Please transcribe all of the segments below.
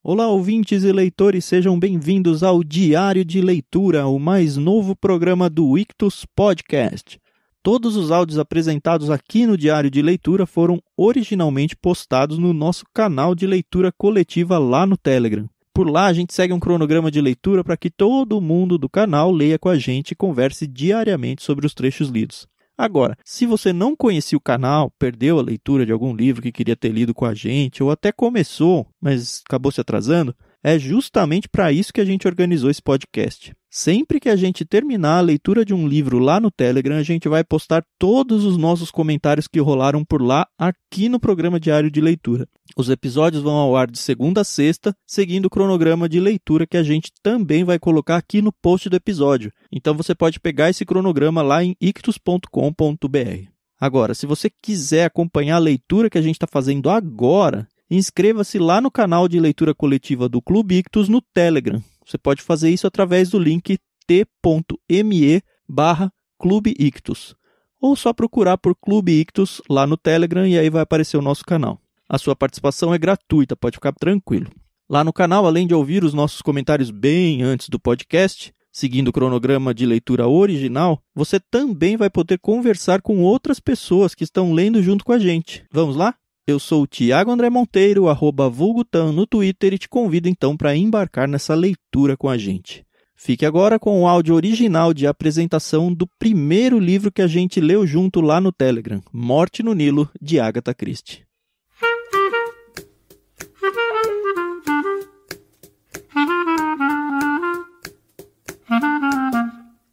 Olá, ouvintes e leitores, sejam bem-vindos ao Diário de Leitura, o mais novo programa do Ictus Podcast. Todos os áudios apresentados aqui no Diário de Leitura foram originalmente postados no nosso canal de leitura coletiva lá no Telegram. Por lá a gente segue um cronograma de leitura para que todo mundo do canal leia com a gente e converse diariamente sobre os trechos lidos. Agora, se você não conhecia o canal, perdeu a leitura de algum livro que queria ter lido com a gente, ou até começou, mas acabou se atrasando, é justamente para isso que a gente organizou esse podcast. Sempre que a gente terminar a leitura de um livro lá no Telegram, a gente vai postar todos os nossos comentários que rolaram por lá aqui no programa diário de leitura. Os episódios vão ao ar de segunda a sexta, seguindo o cronograma de leitura que a gente também vai colocar aqui no post do episódio. Então você pode pegar esse cronograma lá em ictus.com.br. Agora, se você quiser acompanhar a leitura que a gente está fazendo agora, inscreva-se lá no canal de leitura coletiva do Clube Ictus no Telegram. Você pode fazer isso através do link t.me barra Clube Ictus. Ou só procurar por Clube Ictus lá no Telegram e aí vai aparecer o nosso canal. A sua participação é gratuita, pode ficar tranquilo. Lá no canal, além de ouvir os nossos comentários bem antes do podcast, seguindo o cronograma de leitura original, você também vai poder conversar com outras pessoas que estão lendo junto com a gente. Vamos lá? Eu sou o Tiago André Monteiro, arroba vulgutan no Twitter e te convido então para embarcar nessa leitura com a gente. Fique agora com o áudio original de apresentação do primeiro livro que a gente leu junto lá no Telegram, Morte no Nilo, de Agatha Christie.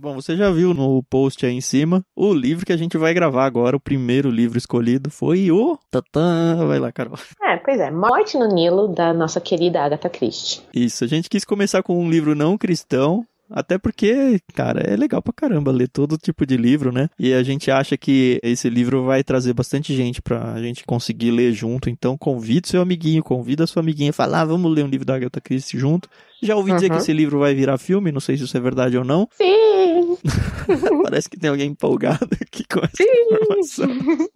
Bom, você já viu no post aí em cima o livro que a gente vai gravar agora. O primeiro livro escolhido foi o. Tatã! Vai lá, Carol. É, pois é. Morte no Nilo, da nossa querida Agatha Christie. Isso, a gente quis começar com um livro não cristão, até porque, cara, é legal pra caramba ler todo tipo de livro, né? E a gente acha que esse livro vai trazer bastante gente pra gente conseguir ler junto. Então, convide seu amiguinho, convida sua amiguinha, fala, ah, vamos ler um livro da Agatha Christie junto. Já ouvi uhum. dizer que uhum. esse livro vai virar filme, não sei se isso é verdade ou não. Sim! Parece que tem alguém empolgado aqui com essa informação.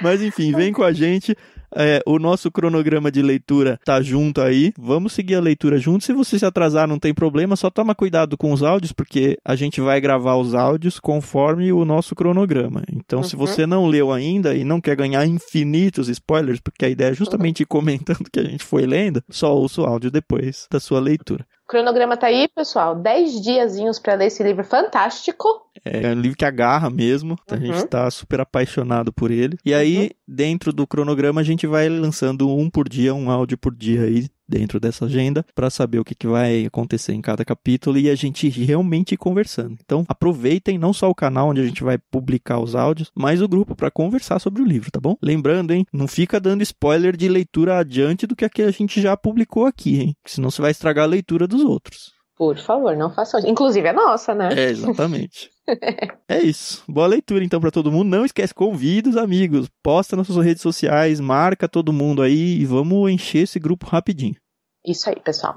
Mas enfim, vem com a gente. É, o nosso cronograma de leitura tá junto aí. Vamos seguir a leitura junto. Se você se atrasar, não tem problema. Só toma cuidado com os áudios, porque a gente vai gravar os áudios conforme o nosso cronograma. Então, uhum. se você não leu ainda e não quer ganhar infinitos spoilers, porque a ideia é justamente ir comentando o que a gente foi lendo, só ouça o áudio depois da sua leitura. O cronograma tá aí, pessoal. Dez diazinhos para ler esse livro fantástico. É, é um livro que agarra mesmo. Uhum. A gente uhum. tá super apaixonado por ele. E aí, uhum. dentro do cronograma, a gente vai lançando um por dia, um áudio por dia aí, dentro dessa agenda para saber o que, que vai acontecer em cada capítulo e a gente realmente conversando. Então aproveitem não só o canal onde a gente vai publicar os áudios, mas o grupo para conversar sobre o livro, tá bom? Lembrando, hein, não fica dando spoiler de leitura adiante do que a que a gente já publicou aqui, hein? Senão você vai estragar a leitura dos outros. Por favor, não façam isso. Inclusive a é nossa, né? É, exatamente. é isso. Boa leitura então para todo mundo. Não esquece, convida os amigos, posta nas suas redes sociais, marca todo mundo aí e vamos encher esse grupo rapidinho. Isso aí, pessoal.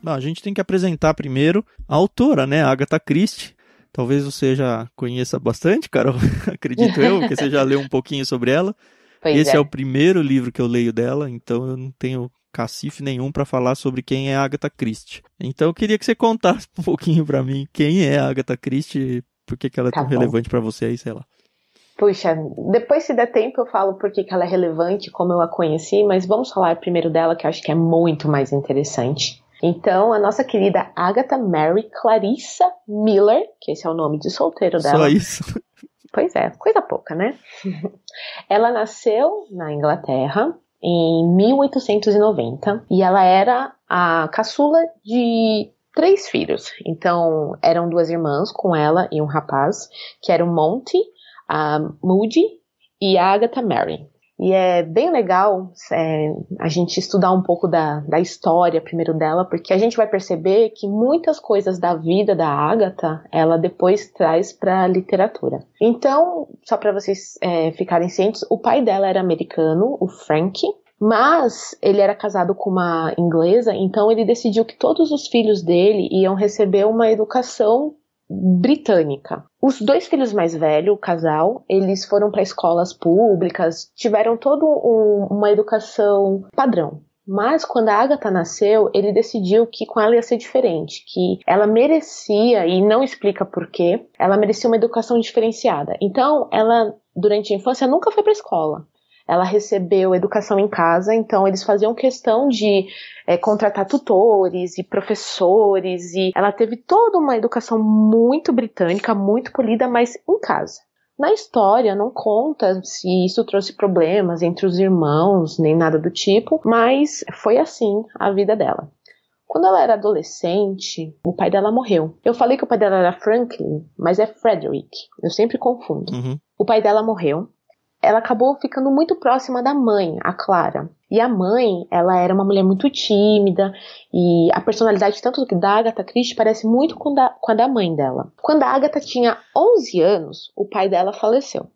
Bom, a gente tem que apresentar primeiro a autora, né, a Agatha Christie. Talvez você já conheça bastante, Carol, acredito eu, porque você já leu um pouquinho sobre ela. Pois Esse é. é. o primeiro livro que eu leio dela, então eu não tenho cacife nenhum para falar sobre quem é Agatha Christie. Então eu queria que você contasse um pouquinho para mim quem é Agatha Christie, por que, que ela é tá tão bom. relevante para você aí, sei lá. Puxa, depois se der tempo eu falo por que, que ela é relevante, como eu a conheci, mas vamos falar primeiro dela, que eu acho que é muito mais interessante. Então, a nossa querida Agatha Mary Clarissa Miller, que esse é o nome de solteiro dela. Só isso? Pois é, coisa pouca, né? Ela nasceu na Inglaterra em 1890 e ela era a caçula de três filhos. Então, eram duas irmãs com ela e um rapaz, que eram Monty, a Moody e a Agatha Mary. E é bem legal é, a gente estudar um pouco da, da história primeiro dela, porque a gente vai perceber que muitas coisas da vida da Agatha ela depois traz para a literatura. Então, só para vocês é, ficarem cientes, o pai dela era americano, o Frank, mas ele era casado com uma inglesa, então ele decidiu que todos os filhos dele iam receber uma educação britânica. Os dois filhos mais velhos, o casal, eles foram para escolas públicas, tiveram toda um, uma educação padrão. Mas quando a Agatha nasceu, ele decidiu que com ela ia ser diferente, que ela merecia, e não explica porquê, ela merecia uma educação diferenciada. Então, ela, durante a infância, nunca foi para escola ela recebeu educação em casa, então eles faziam questão de é, contratar tutores e professores, e ela teve toda uma educação muito britânica, muito polida, mas em casa. Na história não conta se isso trouxe problemas entre os irmãos, nem nada do tipo, mas foi assim a vida dela. Quando ela era adolescente, o pai dela morreu. Eu falei que o pai dela era Franklin, mas é Frederick. Eu sempre confundo. Uhum. O pai dela morreu ela acabou ficando muito próxima da mãe, a Clara. E a mãe, ela era uma mulher muito tímida e a personalidade tanto da Agatha Christie parece muito com, da, com a da mãe dela. Quando a Agatha tinha 11 anos, o pai dela faleceu.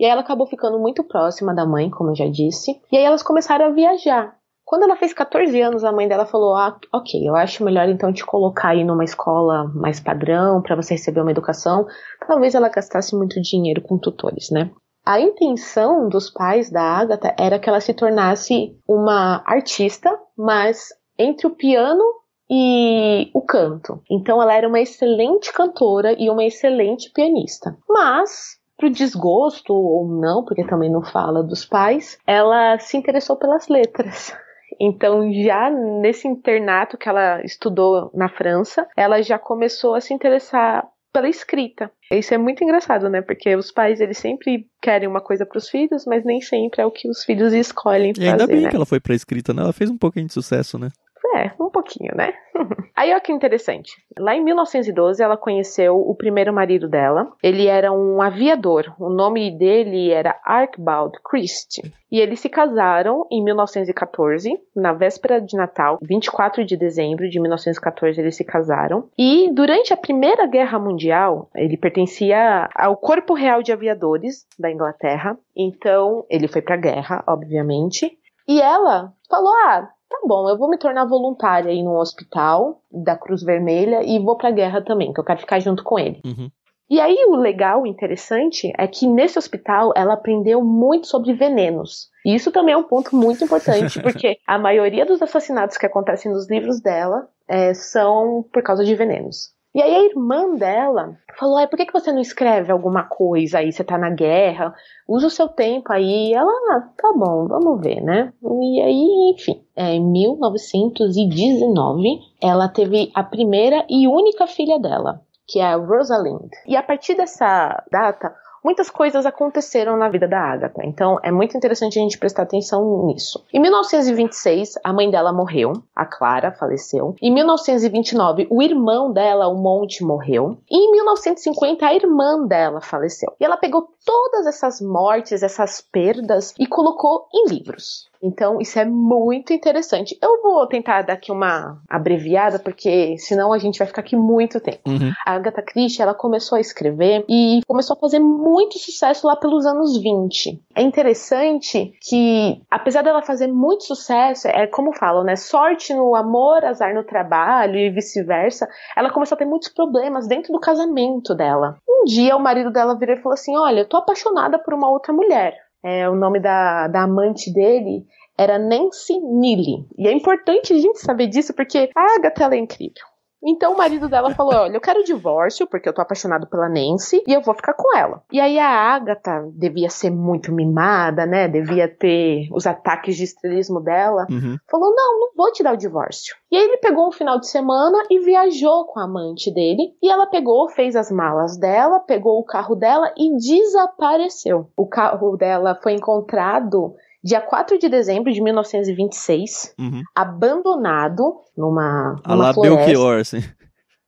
E aí ela acabou ficando muito próxima da mãe, como eu já disse. E aí elas começaram a viajar. Quando ela fez 14 anos, a mãe dela falou: "Ah, OK, eu acho melhor então te colocar aí numa escola mais padrão para você receber uma educação. Talvez ela gastasse muito dinheiro com tutores, né?" A intenção dos pais da Agatha era que ela se tornasse uma artista, mas entre o piano e o canto. Então ela era uma excelente cantora e uma excelente pianista. Mas pro desgosto ou não, porque também não fala dos pais, ela se interessou pelas letras. Então, já nesse internato que ela estudou na França, ela já começou a se interessar pela escrita. Isso é muito engraçado, né? Porque os pais eles sempre querem uma coisa para os filhos, mas nem sempre é o que os filhos escolhem. E fazer, ainda bem né? que ela foi para escrita, né? Ela fez um pouquinho de sucesso, né? É, um pouquinho, né? Aí olha que interessante. Lá em 1912 ela conheceu o primeiro marido dela. Ele era um aviador. O nome dele era Archibald Christie. E eles se casaram em 1914, na véspera de Natal, 24 de dezembro de 1914 eles se casaram. E durante a Primeira Guerra Mundial, ele pertencia ao Corpo Real de Aviadores da Inglaterra. Então, ele foi para a guerra, obviamente. E ela falou: "Ah, tá bom, eu vou me tornar voluntária aí no hospital da Cruz Vermelha e vou pra guerra também, que eu quero ficar junto com ele. Uhum. E aí o legal, interessante, é que nesse hospital ela aprendeu muito sobre venenos. E isso também é um ponto muito importante, porque a maioria dos assassinatos que acontecem nos livros dela é, são por causa de venenos. E aí a irmã dela falou: Ai, por que, que você não escreve alguma coisa aí? Você tá na guerra, usa o seu tempo aí. E ela, ah, tá bom, vamos ver, né? E aí, enfim, é, em 1919, ela teve a primeira e única filha dela, que é a Rosalind. E a partir dessa data, muitas coisas aconteceram na vida da Agatha, então é muito interessante a gente prestar atenção nisso. Em 1926, a mãe dela morreu, a Clara faleceu. Em 1929, o irmão dela, o Monte, morreu. E em 1950, a irmã dela faleceu. E ela pegou todas essas mortes, essas perdas e colocou em livros. Então, isso é muito interessante. Eu vou tentar dar aqui uma abreviada, porque senão a gente vai ficar aqui muito tempo. Uhum. A Agatha Christie, ela começou a escrever e começou a fazer muito muito sucesso lá pelos anos 20. É interessante que, apesar dela fazer muito sucesso, é como falam, né? Sorte no amor, azar no trabalho e vice-versa. Ela começou a ter muitos problemas dentro do casamento dela. Um dia o marido dela virou e falou assim: Olha, eu tô apaixonada por uma outra mulher. É, o nome da, da amante dele era Nancy Neely. E é importante a gente saber disso porque a Agatha é incrível. Então o marido dela falou: Olha, eu quero divórcio, porque eu tô apaixonado pela Nancy e eu vou ficar com ela. E aí a Agatha devia ser muito mimada, né? Devia ter os ataques de estrelismo dela. Uhum. Falou: Não, não vou te dar o divórcio. E aí ele pegou um final de semana e viajou com a amante dele. E ela pegou, fez as malas dela, pegou o carro dela e desapareceu. O carro dela foi encontrado dia 4 de dezembro de 1926, uhum. abandonado numa, numa a lá floresta. Belchior, assim.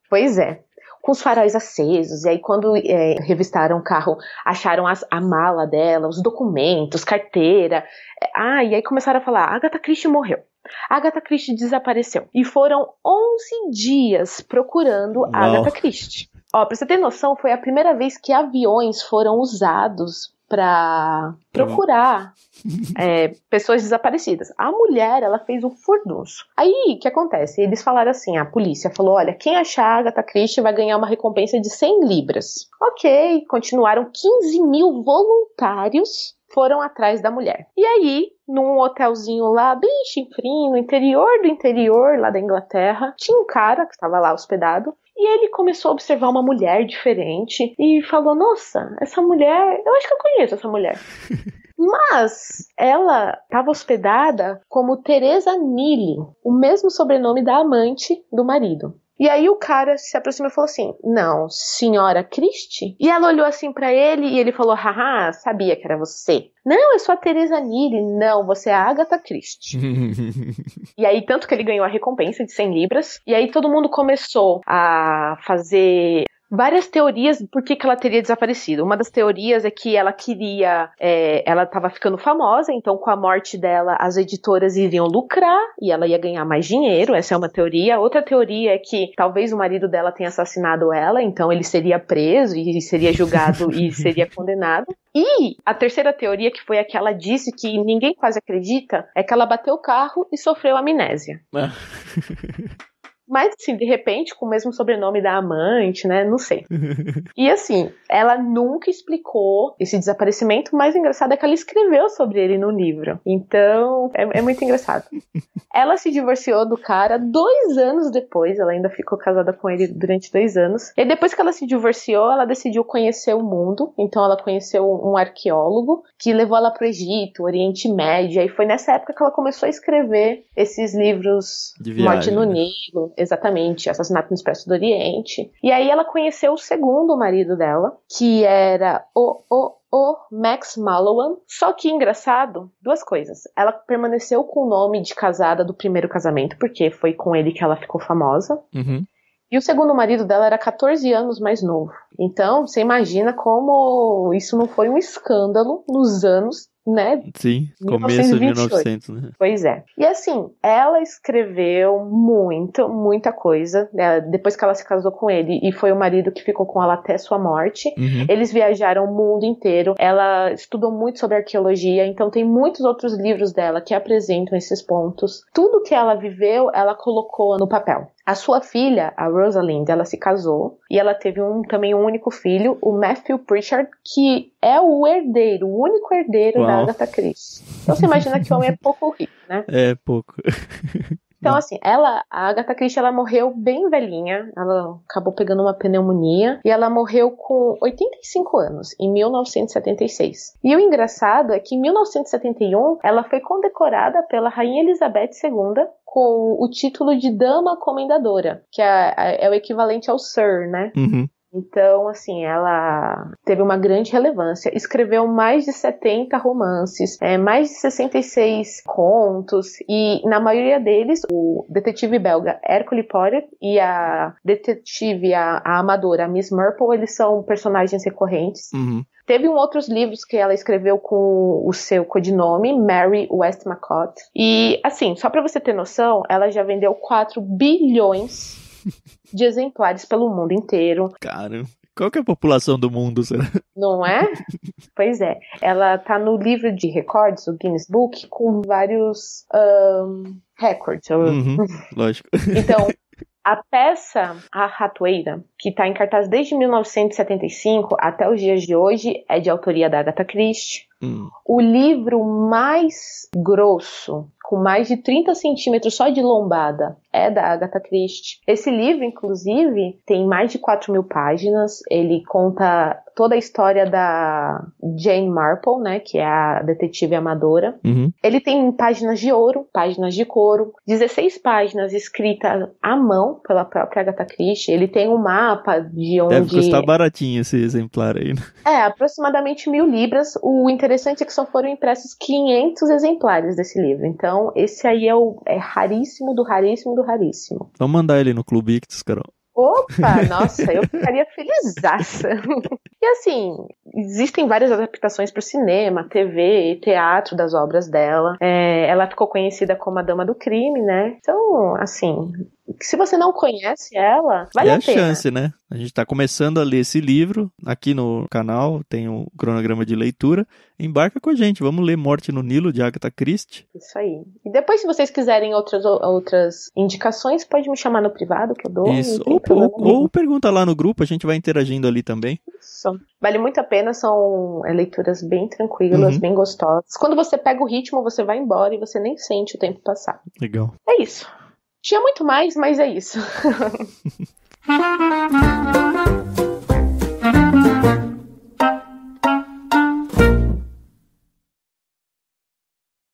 Pois é. Com os faróis acesos, e aí quando é, revistaram o carro, acharam as, a mala dela, os documentos, carteira. É, ah, e aí começaram a falar, Agatha Christie morreu. Agatha Christie desapareceu. E foram 11 dias procurando Uau. Agatha Christie. Ó, pra você ter noção, foi a primeira vez que aviões foram usados para procurar uhum. é, pessoas desaparecidas. A mulher, ela fez um furdunço. Aí, o que acontece? Eles falaram assim, a polícia falou, olha, quem achar a Agatha Christie vai ganhar uma recompensa de 100 libras. Ok, continuaram 15 mil voluntários foram atrás da mulher. E aí, num hotelzinho lá, bem chifrinho, no interior do interior lá da Inglaterra, tinha um cara que estava lá hospedado. E ele começou a observar uma mulher diferente e falou: Nossa, essa mulher, eu acho que eu conheço essa mulher. Mas ela estava hospedada como Teresa Nili, o mesmo sobrenome da amante do marido. E aí o cara se aproximou e falou assim: Não, senhora Christie? E ela olhou assim para ele e ele falou: Haha, sabia que era você. Não, eu sou a Teresa Neri. Não, você é a Agatha Christie. e aí, tanto que ele ganhou a recompensa de 100 libras. E aí, todo mundo começou a fazer várias teorias por que, que ela teria desaparecido. Uma das teorias é que ela queria. É, ela estava ficando famosa, então com a morte dela, as editoras iriam lucrar e ela ia ganhar mais dinheiro. Essa é uma teoria. Outra teoria é que talvez o marido dela tenha assassinado ela, então ele seria preso e seria julgado e seria condenado. E a terceira teoria, que foi a que ela disse que ninguém quase acredita, é que ela bateu o carro e sofreu amnésia. Ah. Mas, assim, de repente, com o mesmo sobrenome da amante, né? Não sei. e, assim, ela nunca explicou esse desaparecimento. O mais engraçado é que ela escreveu sobre ele no livro. Então, é, é muito engraçado. ela se divorciou do cara dois anos depois. Ela ainda ficou casada com ele durante dois anos. E depois que ela se divorciou, ela decidiu conhecer o mundo. Então, ela conheceu um arqueólogo que levou ela pro Egito, Oriente Médio. E foi nessa época que ela começou a escrever esses livros de viagem, Morte no né? Nilo exatamente, assassinato no Expresso do Oriente. E aí ela conheceu o segundo marido dela, que era o, o, o Max Mallowan. Só que engraçado, duas coisas. Ela permaneceu com o nome de casada do primeiro casamento, porque foi com ele que ela ficou famosa. Uhum. E o segundo marido dela era 14 anos mais novo. Então, você imagina como isso não foi um escândalo nos anos né? Sim, começo de 1900, né? Pois é. E assim, ela escreveu muito, muita coisa. Né? Depois que ela se casou com ele e foi o marido que ficou com ela até sua morte, uhum. eles viajaram o mundo inteiro. Ela estudou muito sobre arqueologia, então tem muitos outros livros dela que apresentam esses pontos. Tudo que ela viveu, ela colocou no papel. A sua filha, a Rosalind, ela se casou e ela teve um, também um único filho, o Matthew Pritchard, que é o herdeiro, o único herdeiro Uau. da Agatha Christie. Então você imagina que o homem é pouco rico, né? É pouco. Então, Não. assim, ela, a Agatha Christie, ela morreu bem velhinha. Ela acabou pegando uma pneumonia e ela morreu com 85 anos, em 1976. E o engraçado é que em 1971 ela foi condecorada pela Rainha Elizabeth II com o título de Dama Comendadora, que é, é, é o equivalente ao Sir, né? Uhum. Então, assim, ela teve uma grande relevância. Escreveu mais de 70 romances, é, mais de 66 contos, e na maioria deles, o detetive belga Hercule Poirot e a detetive, a, a amadora Miss Marple, eles são personagens recorrentes. Uhum. Teve um outros livros que ela escreveu com o seu codinome, Mary Westmacott. E, assim, só para você ter noção, ela já vendeu 4 bilhões de exemplares pelo mundo inteiro. Cara, qual que é a população do mundo, será? Não é? pois é. Ela tá no livro de recordes, o Guinness Book, com vários um, recordes. Uhum, lógico. então, a peça A Ratoeira, que está em cartaz desde 1975 até os dias de hoje, é de autoria da Agatha Christie. Hum. O livro mais grosso, com mais de 30 centímetros só de lombada, é da Agatha Christie. Esse livro, inclusive, tem mais de 4 mil páginas. Ele conta toda a história da Jane Marple, né, que é a detetive amadora. Uhum. Ele tem páginas de ouro, páginas de couro, 16 páginas escritas à mão pela própria Agatha Christie. Ele tem um mapa de onde... Deve custar baratinho esse exemplar aí, né? É, aproximadamente mil libras. O interessante interessante é que só foram impressos 500 exemplares desse livro. Então, esse aí é o é raríssimo do raríssimo do raríssimo. Vamos mandar ele no Clube Ictus, Carol. Opa, nossa, eu ficaria felizaça. e assim, existem várias adaptações para o cinema, TV e teatro das obras dela. É, ela ficou conhecida como a Dama do Crime, né? Então, assim, se você não conhece ela, vale é a pena. É a chance, né? A gente está começando a ler esse livro aqui no canal, tem o um cronograma de leitura. Embarca com a gente, vamos ler Morte no Nilo de Agatha Christie. Isso aí. E depois, se vocês quiserem outras, outras indicações, pode me chamar no privado que eu dou. Isso. Ou, ou, ou, pergunta lá no grupo, a gente vai interagindo ali também. Isso. Vale muito a pena, são é, leituras bem tranquilas, uhum. bem gostosas. Quando você pega o ritmo, você vai embora e você nem sente o tempo passar. Legal. É isso. Tinha muito mais, mas é isso.